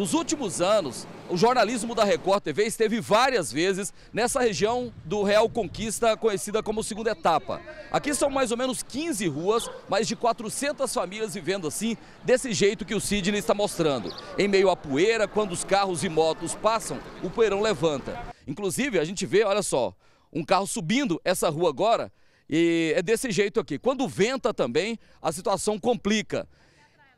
Nos últimos anos, o jornalismo da Record TV esteve várias vezes nessa região do Real Conquista, conhecida como Segunda Etapa. Aqui são mais ou menos 15 ruas, mais de 400 famílias vivendo assim, desse jeito que o Sidney está mostrando. Em meio à poeira, quando os carros e motos passam, o poeirão levanta. Inclusive, a gente vê, olha só, um carro subindo essa rua agora, e é desse jeito aqui. Quando venta também, a situação complica.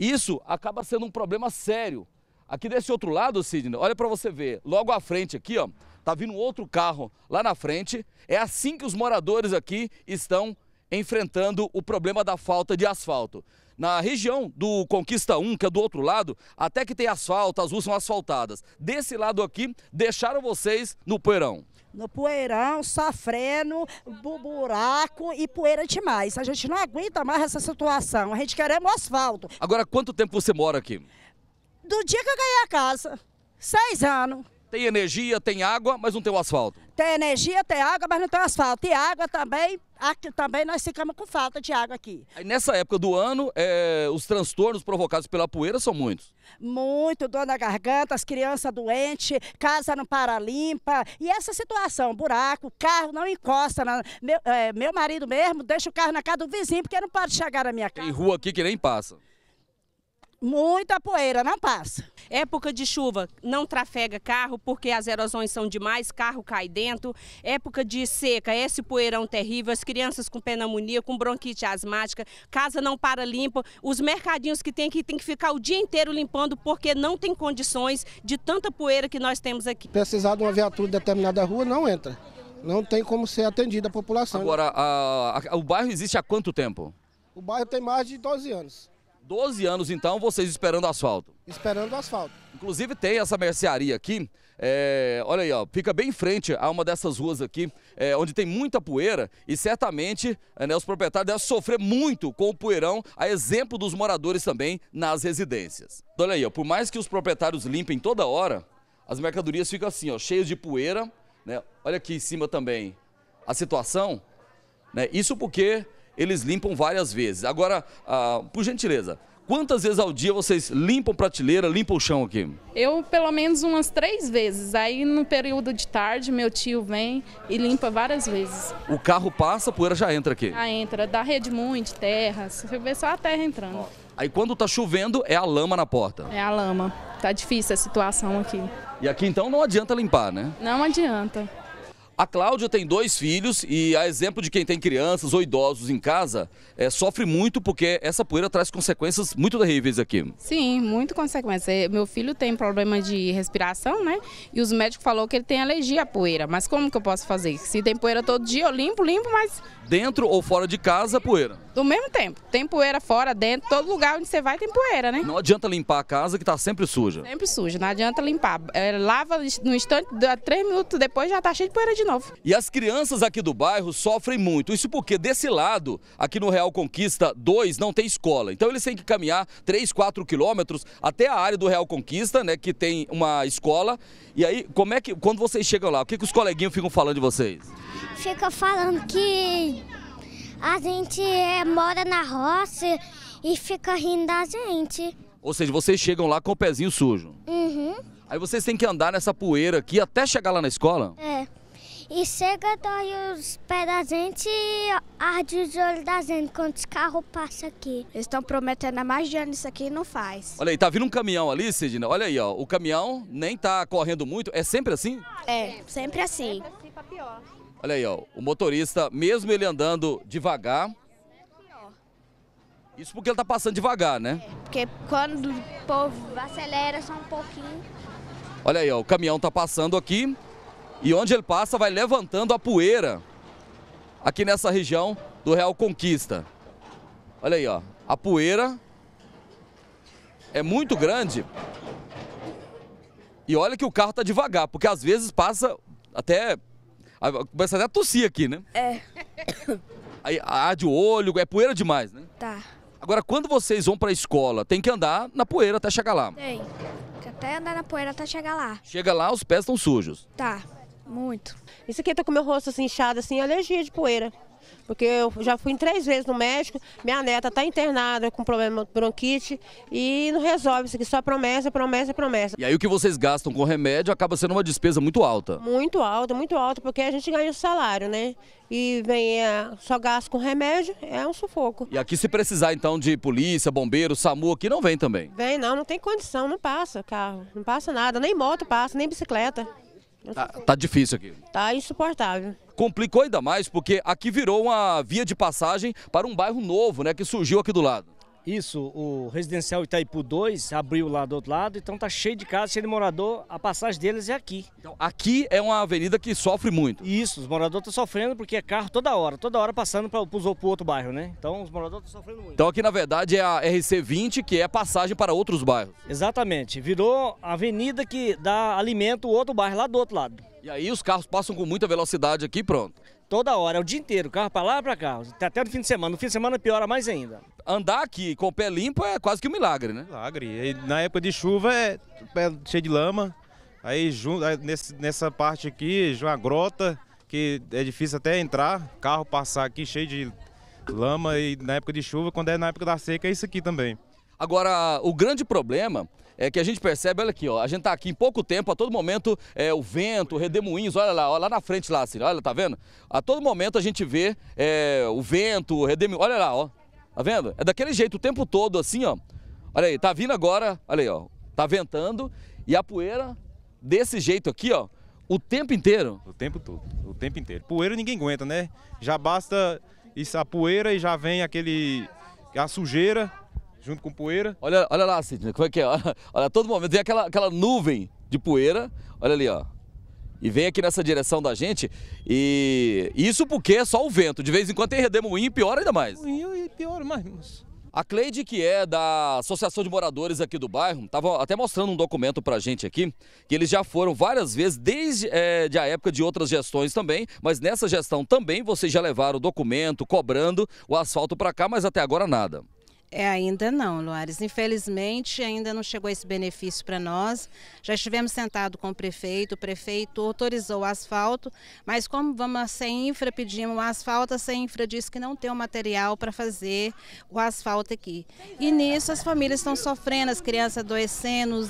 Isso acaba sendo um problema sério Aqui desse outro lado, Sidney, olha para você ver. Logo à frente aqui, ó, tá vindo outro carro lá na frente. É assim que os moradores aqui estão enfrentando o problema da falta de asfalto. Na região do Conquista 1, que é do outro lado, até que tem asfalto, as ruas são asfaltadas. Desse lado aqui, deixaram vocês no poeirão. No poeirão, safreno, buraco e poeira demais. A gente não aguenta mais essa situação. A gente quer é asfalto. Agora, quanto tempo você mora aqui? do dia que eu ganhei a casa. Seis anos. Tem energia, tem água, mas não tem o asfalto. Tem energia, tem água, mas não tem asfalto. E água também, aqui também nós ficamos com falta de água aqui. Aí nessa época do ano, é, os transtornos provocados pela poeira são muitos? Muito, dor na garganta, as crianças doentes, casa não para limpa. E essa situação, buraco, carro não encosta. Na, meu, é, meu marido mesmo deixa o carro na casa do vizinho porque não pode chegar na minha casa. Tem rua aqui que nem passa muita poeira, não passa. Época de chuva, não trafega carro porque as erosões são demais, carro cai dentro. Época de seca, esse poeirão terrível, as crianças com pneumonia, com bronquite asmática, casa não para limpa, os mercadinhos que tem que tem que ficar o dia inteiro limpando porque não tem condições de tanta poeira que nós temos aqui. Precisar de uma viatura de determinada rua, não entra. Não tem como ser atendida a população. Agora, a, a, o bairro existe há quanto tempo? O bairro tem mais de 12 anos. 12 anos então, vocês esperando asfalto. Esperando asfalto. Inclusive tem essa mercearia aqui, é, olha aí, ó, fica bem em frente a uma dessas ruas aqui, é, onde tem muita poeira e certamente é, né, os proprietários devem sofrer muito com o poeirão, a exemplo dos moradores também nas residências. Então, olha aí, ó, por mais que os proprietários limpem toda hora, as mercadorias ficam assim, ó, cheias de poeira, né? Olha aqui em cima também a situação, né? Isso porque eles limpam várias vezes. Agora, ah, por gentileza, Quantas vezes ao dia vocês limpam prateleira, limpam o chão aqui? Eu, pelo menos, umas três vezes. Aí, no período de tarde, meu tio vem e limpa várias vezes. O carro passa, a poeira já entra aqui? Já entra, da rede de terra. Você vê só a terra entrando. Aí, quando tá chovendo, é a lama na porta? É a lama. Tá difícil a situação aqui. E aqui, então, não adianta limpar, né? Não adianta. A Cláudia tem dois filhos e, a exemplo de quem tem crianças ou idosos em casa, é, sofre muito porque essa poeira traz consequências muito terríveis aqui. Sim, muito consequência. É, meu filho tem problema de respiração, né? E os médicos falaram que ele tem alergia à poeira. Mas como que eu posso fazer? Se tem poeira todo dia, eu limpo, limpo, mas... Dentro ou fora de casa, poeira? Do mesmo tempo. Tem poeira fora, dentro, todo lugar onde você vai tem poeira, né? Não adianta limpar a casa que está sempre suja. Sempre suja, não adianta limpar. É, lava no instante, três minutos depois já está cheio de poeira de novo novo. E as crianças aqui do bairro sofrem muito. Isso porque desse lado, aqui no Real Conquista 2, não tem escola. Então eles têm que caminhar 3, 4 quilômetros até a área do Real Conquista, né, que tem uma escola. E aí, como é que, quando vocês chegam lá, o que, que os coleguinhos ficam falando de vocês? Fica falando que a gente é, mora na roça e fica rindo da gente. Ou seja, vocês chegam lá com o pezinho sujo. Uhum. Aí vocês têm que andar nessa poeira aqui até chegar lá na escola? É. E chega, dói os pés da gente e arde os olhos da gente quando os carros passam aqui. Eles estão prometendo há mais de anos isso aqui e não faz. Olha aí, tá vindo um caminhão ali, Sidney? Olha aí, ó. O caminhão nem tá correndo muito. É sempre assim? É, sempre assim. Olha aí, ó. O motorista, mesmo ele andando devagar. Isso porque ele tá passando devagar, né? É, porque quando o povo acelera só um pouquinho. Olha aí, ó. O caminhão tá passando aqui. E onde ele passa, vai levantando a poeira aqui nessa região do Real Conquista. Olha aí, ó. A poeira é muito grande. E olha que o carro tá devagar, porque às vezes passa até... Começa até a tossir aqui, né? É. Aí arde o olho, é poeira demais, né? Tá. Agora, quando vocês vão para a escola, tem que andar na poeira até chegar lá? Tem. Até andar na poeira até chegar lá. Chega lá, os pés estão sujos. Tá. Muito. Isso aqui tá com meu rosto assim inchado, assim, alergia de poeira. Porque eu já fui três vezes no médico minha neta está internada com problema de bronquite e não resolve isso aqui, só promessa, promessa, promessa. E aí o que vocês gastam com remédio acaba sendo uma despesa muito alta. Muito alta, muito alta, porque a gente ganha o salário, né? E vem é, só gasto com remédio, é um sufoco. E aqui se precisar então de polícia, bombeiro, SAMU aqui não vem também? Vem não, não tem condição, não passa carro, não passa nada, nem moto passa, nem bicicleta. Tá, tá, difícil aqui. Tá insuportável. Complicou ainda mais porque aqui virou uma via de passagem para um bairro novo, né, que surgiu aqui do lado. Isso, o residencial Itaipu 2 abriu lá do outro lado, então tá cheio de casa, cheio de morador, a passagem deles é aqui. Então, aqui é uma avenida que sofre muito. Isso, os moradores estão sofrendo porque é carro toda hora, toda hora passando para o outro bairro, né? Então os moradores estão sofrendo muito. Então aqui na verdade é a RC20, que é passagem para outros bairros. Exatamente, virou a avenida que dá alimento o outro bairro lá do outro lado. E aí os carros passam com muita velocidade aqui, pronto. Toda hora, é o dia inteiro, carro para lá, para cá, até no fim de semana. No fim de semana piora mais ainda. Andar aqui com o pé limpo é quase que um milagre, né? Milagre. E na época de chuva é pé cheio de lama. Aí, junto, nessa parte aqui, uma grota, que é difícil até entrar, carro passar aqui cheio de lama e na época de chuva, quando é na época da seca, é isso aqui também. Agora, o grande problema é, que a gente percebe, olha aqui, ó, a gente tá aqui em pouco tempo, a todo momento é, o vento, redemoinhos, olha lá, ó, lá na frente lá, assim, olha, tá vendo? A todo momento a gente vê é, o vento, o redemoinho, olha lá, ó, tá vendo? É daquele jeito o tempo todo, assim, ó. Olha aí, tá vindo agora, olha aí, ó, tá ventando e a poeira desse jeito aqui, ó, o tempo inteiro? O tempo todo, o tempo inteiro. Poeira ninguém aguenta, né? Já basta isso, a poeira e já vem aquele a sujeira junto com poeira. Olha, olha lá, Sidney, como é que é? Olha, a todo momento vem aquela, aquela nuvem de poeira, olha ali, ó. E vem aqui nessa direção da gente, e isso porque é só o vento. De vez em quando tem redemoinho e piora ainda mais. e piora mais, mas... A Cleide, que é da Associação de Moradores aqui do bairro, estava até mostrando um documento para a gente aqui, que eles já foram várias vezes, desde é, de a época de outras gestões também, mas nessa gestão também vocês já levaram o documento, cobrando o asfalto para cá, mas até agora nada. É, ainda não, Luares. Infelizmente, ainda não chegou esse benefício para nós. Já estivemos sentado com o prefeito, o prefeito autorizou o asfalto, mas como vamos sem infra, pedimos o asfalto, a sem infra disse que não tem o material para fazer o asfalto aqui. E nisso as famílias estão sofrendo, as crianças adoecendo, os,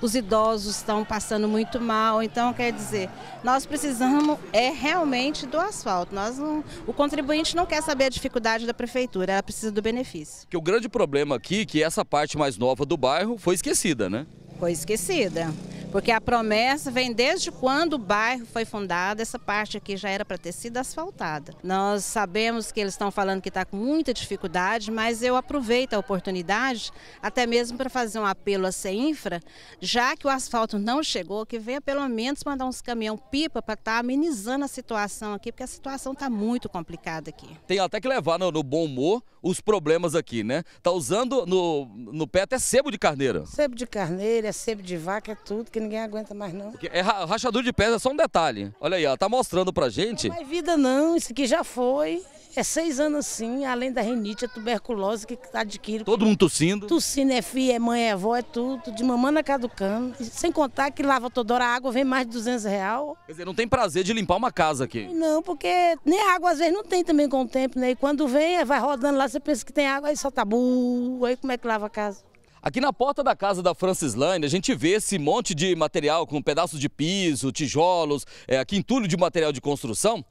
os idosos estão passando muito mal. Então, quer dizer, nós precisamos é realmente do asfalto. Nós não, o contribuinte não quer saber a dificuldade da prefeitura, ela precisa do benefício. Que o grande grande problema aqui é que essa parte mais nova do bairro foi esquecida, né? Foi esquecida. Porque a promessa vem desde quando o bairro foi fundado, essa parte aqui já era para ter sido asfaltada. Nós sabemos que eles estão falando que está com muita dificuldade, mas eu aproveito a oportunidade até mesmo para fazer um apelo à CEINFRA, já que o asfalto não chegou, que venha pelo menos mandar uns caminhão-pipa para estar tá amenizando a situação aqui, porque a situação está muito complicada aqui. Tem até que levar no, no bom humor os problemas aqui, né? Tá usando no, no pé até sebo de carneira. Sebo de carneira, é sebo de vaca, é tudo que ninguém aguenta mais não. Porque é rachadura de pedra é só um detalhe. Olha aí, ela tá mostrando pra gente. Não é vida não, isso aqui já foi. É seis anos assim, além da renite, a tuberculose que tá adquire. Todo mundo tossindo? Tossindo, é filha, é mãe, é avó, é tudo, de mamãe na caducando. Sem contar que lava toda hora a água, vem mais de 200 real. Quer dizer, não tem prazer de limpar uma casa aqui? Não, porque nem água às vezes não tem também com o tempo, né? E quando vem, vai rodando lá, você pensa que tem água, aí só boa. aí como é que lava a casa? Aqui na porta da casa da Francis Lane, a gente vê esse monte de material com pedaços de piso, tijolos, é, aqui entulho de material de construção.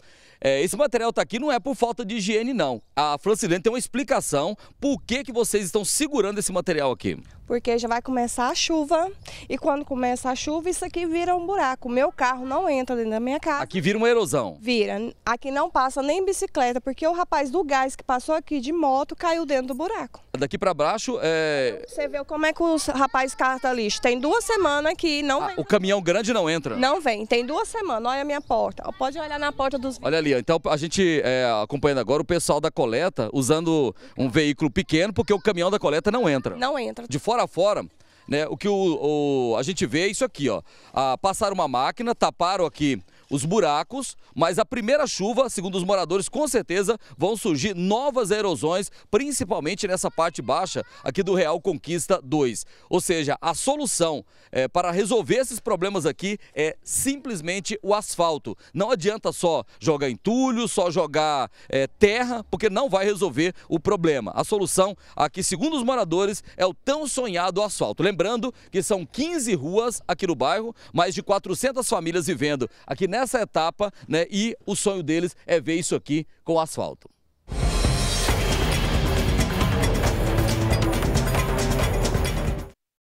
É, esse material está aqui não é por falta de higiene, não. A Francilene tem uma explicação por que, que vocês estão segurando esse material aqui. Porque já vai começar a chuva e quando começa a chuva isso aqui vira um buraco. Meu carro não entra dentro da minha casa. Aqui vira uma erosão? Vira. Aqui não passa nem bicicleta, porque o rapaz do gás que passou aqui de moto caiu dentro do buraco. Daqui para baixo é... Você vê como é que os rapaz carta lixo. Tem duas semanas que não ah, vem. O caminhão grande não entra? Não vem. Tem duas semanas. Olha a minha porta. Pode olhar na porta dos... Olha ali, então a gente é, acompanhando agora o pessoal da coleta usando um veículo pequeno, porque o caminhão da coleta não entra. Não entra. De fora a fora, né, o que o, o, a gente vê é isso aqui, ó. Ah, passaram uma máquina, taparam aqui os buracos, mas a primeira chuva, segundo os moradores, com certeza vão surgir novas erosões, principalmente nessa parte baixa aqui do Real Conquista 2. Ou seja, a solução é, para resolver esses problemas aqui é simplesmente o asfalto. Não adianta só jogar entulho, só jogar é, terra, porque não vai resolver o problema. A solução aqui, segundo os moradores, é o tão sonhado asfalto. Lembrando que são 15 ruas aqui no bairro, mais de 400 famílias vivendo aqui nessa etapa, né? E o sonho deles é ver isso aqui com asfalto.